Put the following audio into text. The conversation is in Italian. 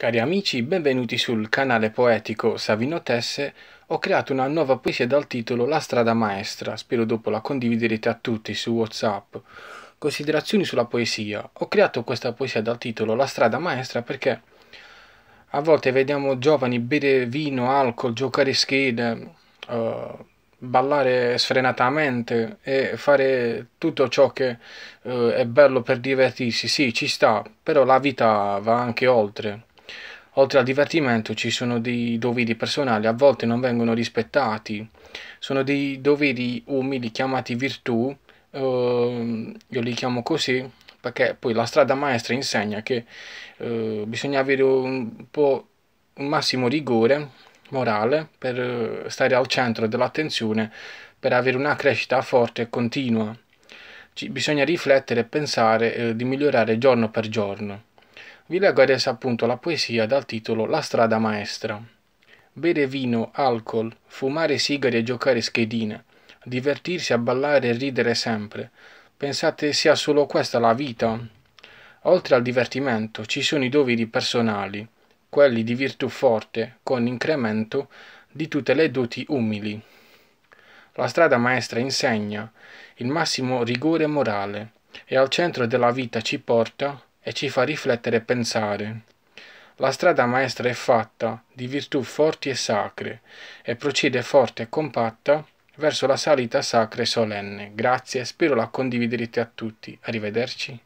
Cari amici, benvenuti sul canale poetico Savino Tesse. Ho creato una nuova poesia dal titolo La strada maestra, spero dopo la condividerete a tutti su WhatsApp. Considerazioni sulla poesia. Ho creato questa poesia dal titolo La strada maestra perché a volte vediamo giovani bere vino, alcol, giocare schede, uh, ballare sfrenatamente e fare tutto ciò che uh, è bello per divertirsi. Sì, ci sta, però la vita va anche oltre Oltre al divertimento ci sono dei doveri personali, a volte non vengono rispettati, sono dei doveri umili chiamati virtù, eh, io li chiamo così perché poi la strada maestra insegna che eh, bisogna avere un po' un massimo rigore morale per eh, stare al centro dell'attenzione, per avere una crescita forte e continua. Ci, bisogna riflettere e pensare eh, di migliorare giorno per giorno. Vi leggo adesso appunto la poesia dal titolo La strada maestra. Bere vino, alcol, fumare sigari e giocare schedine, divertirsi a ballare e ridere sempre. Pensate sia solo questa la vita? Oltre al divertimento ci sono i doveri personali, quelli di virtù forte, con incremento di tutte le doti umili. La strada maestra insegna il massimo rigore morale e al centro della vita ci porta e ci fa riflettere e pensare. La strada maestra è fatta di virtù forti e sacre e procede forte e compatta verso la salita sacra e solenne. Grazie, spero la condividerete a tutti. Arrivederci.